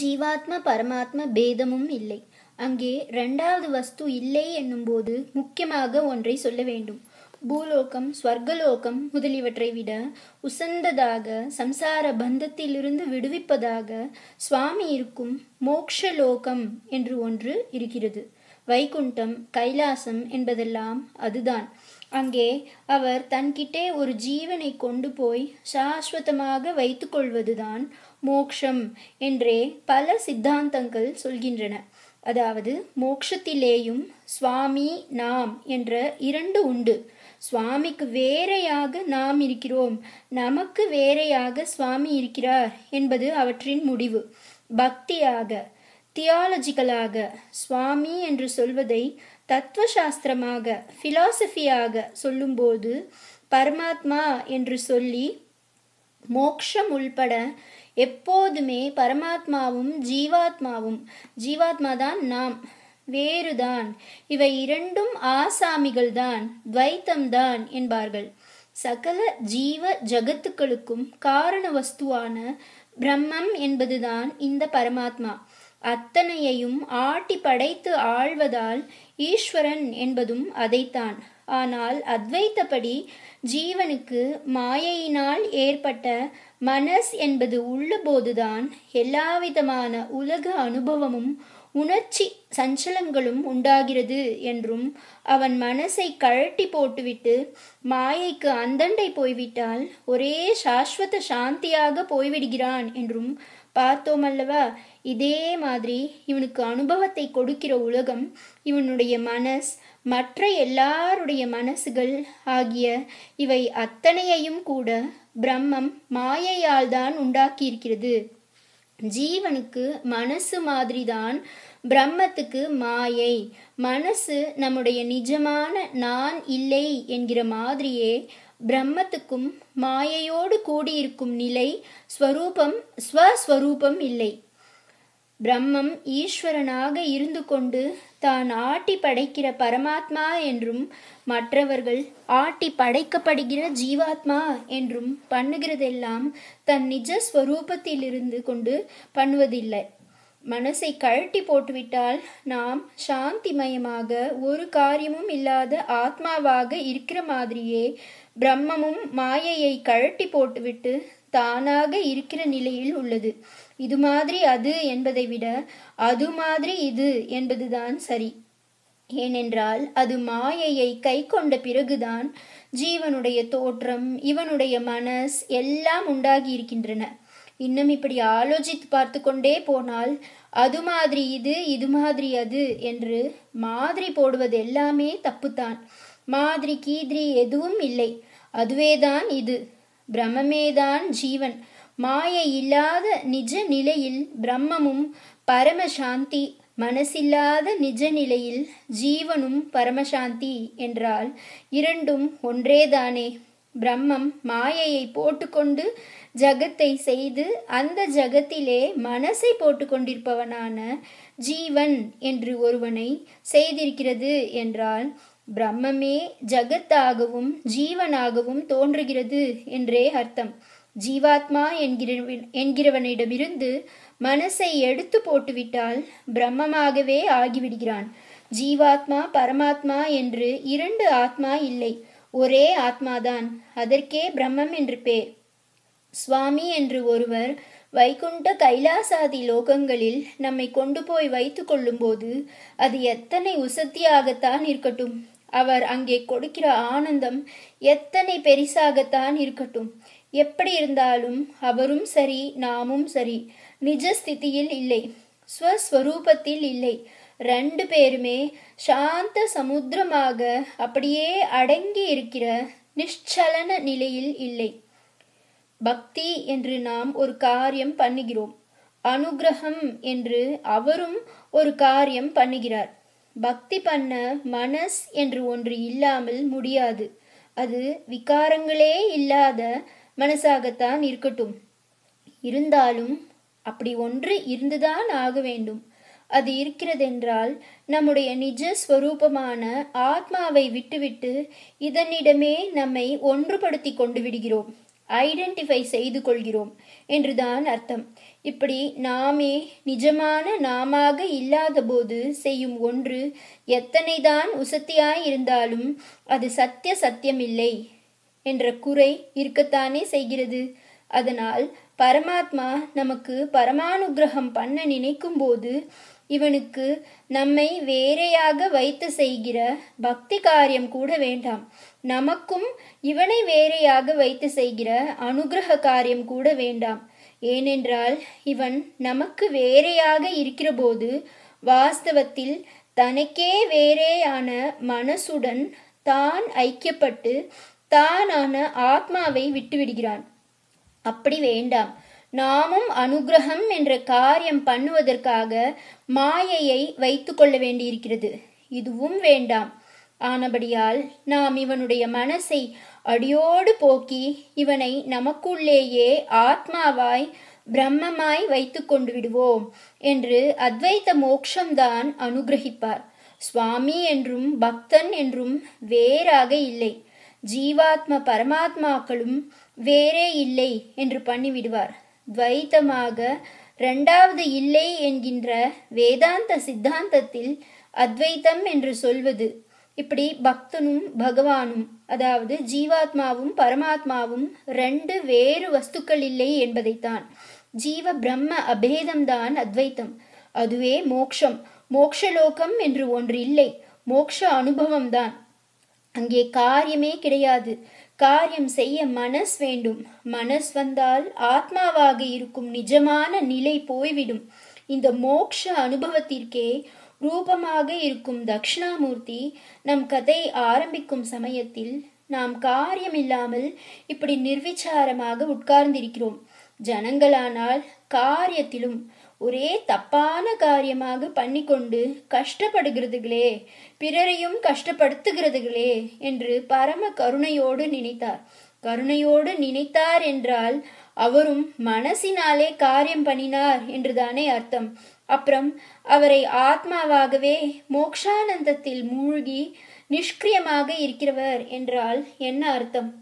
ஜீவாத்ம பரமாத்ம பேதமும் இல்லை அங்கே இரண்டாவது வஸ்து இல்லை என்னும்போது முக்கியமாக ஒன்றை சொல்ல வேண்டும் பூலோகம் ஸ்வர்கலோகம் முதலியவற்றை விட உசந்ததாக சம்சார பந்தத்திலிருந்து விடுவிப்பதாக சுவாமி இருக்கும் மோக்ஷலோகம் என்று ஒன்று இருக்கிறது வைகுண்டம் கைலாசம் என்பதெல்லாம் அதுதான் அங்கே அவர் தன்கிட்டே ஒரு ஜீவனை கொண்டு போய் சாஸ்வதமாக வைத்துக்கொள்வதுதான் மோக்ஷம் என்றே பல சித்தாந்தங்கள் சொல்கின்றன அதாவது மோக்ஷத்திலேயும் சுவாமி நாம் என்ற இரண்டு உண்டு சுவாமிக்கு வேறையாக நாம் இருக்கிறோம் நமக்கு வேறையாக சுவாமி இருக்கிறார் என்பது அவற்றின் முடிவு பக்தியாக தியாலஜிக்கலாக சுவாமி என்று சொல்வதை தத்துவ சாஸ்திரமாக பிலாசபியாக சொல்லும்போது பரமாத்மா என்று சொல்லி மோக்ஷம் உள்பட எப்போதுமே பரமாத்மாவும் ஜீவாத்மாவும் ஜீவாத்மா தான் நாம் வேறுதான் இவை இரண்டும் ஆசாமிகள் தான் துவைத்தம்தான் என்பார்கள் சகல ஜீவ ஜகத்துக்களுக்கும் காரண வஸ்துவான பிரம்மம் என்பதுதான் இந்த பரமாத்மா அத்தனையையும் ஆட்டி படைத்து ஆழ்வதால் ஈஸ்வரன் என்பதும் அதைத்தான் ஆனால் அத்வைத்தபடி ஜீவனுக்கு மாயையினால் ஏற்பட்ட மனஸ் என்பது உள்ளபோதுதான் எல்லாவிதமான உலக அனுபவமும் உணர்ச்சி சஞ்சலங்களும் உண்டாகிறது என்றும் அவன் மனசை கழட்டி போட்டுவிட்டு மாயைக்கு அந்தண்டை போய்விட்டால் ஒரே சாஸ்வத சாந்தியாக போய்விடுகிறான் என்றும் பார்த்தோம் அல்லவா இதே மாதிரி இவனுக்கு அனுபவத்தை கொடுக்கிற உலகம் இவனுடைய மனஸ் மற்ற எல்லாருடைய மனசுகள் ஆகிய இவை அத்தனையையும் கூட பிரம்மம் மாயையால் தான் உண்டாக்கியிருக்கிறது ஜீவனுக்கு மனசு மாதிரி தான் பிரம்மத்துக்கு மாயை மனசு நம்முடைய நிஜமான நான் இல்லை என்கிற மாதிரியே பிரம்மத்துக்கும் மாயையோடு கூடியிருக்கும் நிலை ஸ்வரூபம் ஸ்வஸ்வரூபம் இல்லை பிரம்மம் ஈஸ்வரனாக இருந்து கொண்டு தான் ஆட்டி படைக்கிற பரமாத்மா என்றும் மற்றவர்கள் ஆட்டி படைக்கப்படுகிற ஜீவாத்மா என்றும் பண்ணுகிறதெல்லாம் தன் நிஜ கொண்டு பண்ணுவதில்லை மனசை கழட்டி போட்டுவிட்டால் நாம் சாந்திமயமாக ஒரு காரியமும் இல்லாத ஆத்மாவாக இருக்கிற மாதிரியே பிரம்மமும் மாயையை கழட்டி போட்டுவிட்டு தானாக இருக்கிற நிலையில் உள்ளது இது மாதிரி அது என்பதை விட அது மாதிரி இது என்பதுதான் சரி ஏனென்றால் அது மாயையை கை கொண்ட பிறகுதான் ஜீவனுடைய தோற்றம் இவனுடைய மனஸ் எல்லாம் உண்டாகி இருக்கின்றன இன்னும் இப்படி ஆலோசித்து பார்த்து கொண்டே போனால் அது மாதிரி இது இது மாதிரி அது என்று மாதிரி போடுவது எல்லாமே தப்புத்தான் மாதிரி கீதிரி எதுவும் இல்லை அதுவேதான் இது பிரமமேதான் ஜீவன் மாய இல்லாத நிஜ நிலையில் பிரம்மமும் பரமசாந்தி மனசில்லாத நிஜ நிலையில் ஜீவனும் பரமசாந்தி என்றால் இரண்டும் ஒன்றேதானே பிரம்மம் மாயையை போட்டுக்கொண்டு ஜகத்தை செய்து அந்த ஜகத்திலே மனசை போட்டுக்கொண்டிருப்பவனான ஜீவன் என்று ஒருவனை செய்திருக்கிறது என்றால் பிரம்மமே ஜகத்தாகவும் ஜீவனாகவும் தோன்றுகிறது என்றே அர்த்தம் ஜீவாத்மா என்கிற என்கிறவனிடமிருந்து மனசை எடுத்து போட்டுவிட்டால் பிரம்மமாகவே ஆகிவிடுகிறான் ஜீவாத்மா பரமாத்மா என்று இரண்டு ஆத்மா இல்லை ஒரே ஆத்மாதான் அதற்கே பிரம்மம் என்று பேர் சுவாமி என்று ஒருவர் வைகுண்ட கைலாசாதி லோகங்களில் நம்மை கொண்டு போய் வைத்து கொள்ளும்போது அது எத்தனை உசத்தியாகத்தான் இருக்கட்டும் அவர் அங்கே கொடுக்கிற ஆனந்தம் எத்தனை பெரிசாகத்தான் இருக்கட்டும் எப்படி இருந்தாலும் அவரும் சரி நாமும் சரி ஸ்திதியில் இல்லை ஸ்வஸ்வரூபத்தில் இல்லை ரெண்டு பேருமே சாந்த சமுத்திரமாக அப்படியே அடங்கி இருக்கிற நிஷலன நிலையில் இல்லை பக்தி என்று நாம் ஒரு காரியம் பண்ணுகிறோம் அனுகிரகம் என்று அவரும் ஒரு காரியம் பண்ணுகிறார் பக்தி பண்ண மனஸ் என்று ஒன்று இல்லாமல் முடியாது அது விகாரங்களே இல்லாத மனசாகத்தான் இருக்கட்டும் இருந்தாலும் அப்படி ஒன்று இருந்துதான் ஆக வேண்டும் அது இருக்கிறதென்றால் நம்முடைய நிஜ ஸ்வரூபமான ஆத்மாவை விட்டுவிட்டு இதனிடமே நம்மை ஒன்றுபடுத்தி கொண்டு விடுகிறோம் ஐடென்டிஃபை செய்து கொள்கிறோம் என்றுதான் அர்த்தம் இப்படி நாமே நிஜமான நாமாக இல்லாதபோது செய்யும் ஒன்று எத்தனைதான் உசத்தியாயிருந்தாலும் அது சத்திய சத்தியமில்லை என்ற குறை இருக்கத்தானே செய்கிறது அதனால் பரமாத்மா நமக்கு பரமானுகிரகம் பண்ண நினைக்கும் போது இவனுக்கு நம்மை வேறையாக வைத்து செய்கிற பக்தி காரியம் கூட வேண்டாம் நமக்கும் இவனை வேறையாக வைத்து செய்கிற அனுகிரக காரியம் கூட வேண்டாம் ஏனென்றால் இவன் நமக்கு வேறையாக இருக்கிறபோது வாஸ்தவத்தில் தனக்கே வேறேயான மனசுடன் தான் ஐக்கியப்பட்டு தானான ஆத்மாவை விட்டுவிடுகிறான் அப்படி வேண்டாம் நாமும் அனுகிரகம் என்ற காரியம் பண்ணுவதற்காக மாயையை வைத்துக்கொள்ள வேண்டியிருக்கிறது இதுவும் வேண்டாம் ஆனபடியால் நாம் இவனுடைய மனசை அடியோடு போக்கி இவனை நமக்குள்ளேயே ஆத்மாவாய் பிரம்மமாய் வைத்து கொண்டு விடுவோம் என்று அத்வைத்த மோக்ஷம்தான் அனுகிரகிப்பார் சுவாமி என்றும் பக்தன் என்றும் வேறாக இல்லை ஜீவாத்ம பரமாத்மாக்களும் வேறே இல்லை என்று பண்ணிவிடுவார் துவைத்தமாக இரண்டாவது இல்லை என்கின்ற வேதாந்த சித்தாந்தத்தில் அத்வைத்தம் என்று சொல்வது இப்படி பக்தனும் பகவானும் அதாவது ஜீவாத்மாவும் பரமாத்மாவும் ரெண்டு வேறு வஸ்துக்கள் இல்லை என்பதைத்தான் ஜீவ பிரம்ம அபேதம்தான் அத்வைத்தம் அதுவே மோக்ஷம் மோக்ஷலோகம் என்று ஒன்று இல்லை மோக்ஷ அனுபவம்தான் அங்கே காரியமே கிடையாது காரியம் செய்ய மனஸ் வேண்டும் மனஸ் வந்தால் ஆத்மாவாக இருக்கும் நிஜமான நிலை போய்விடும் இந்த மோக்ஷ அனுபவத்திற்கே ரூபமாக இருக்கும் தக்ஷணாமூர்த்தி நம் கதை ஆரம்பிக்கும் சமயத்தில் நாம் காரியமில்லாமல் இப்படி நிர்விச்சாரமாக உட்கார்ந்திருக்கிறோம் ஜனங்களானால் காரியத்திலும் ஒரே தப்பான காரியமாக பண்ணிக்கொண்டு கஷ்டப்படுகிறதுகளே பிறரையும் கஷ்டப்படுத்துகிறதுகளே என்று பரம கருணையோடு நினைத்தார் கருணையோடு நினைத்தார் என்றால் அவரும் மனசினாலே காரியம் பண்ணினார் என்றுதானே அர்த்தம் அப்புறம் அவரை ஆத்மாவாகவே மோக்ஷானந்தத்தில் மூழ்கி நிஷ்கிரியமாக இருக்கிறவர் என்றால் என்ன அர்த்தம்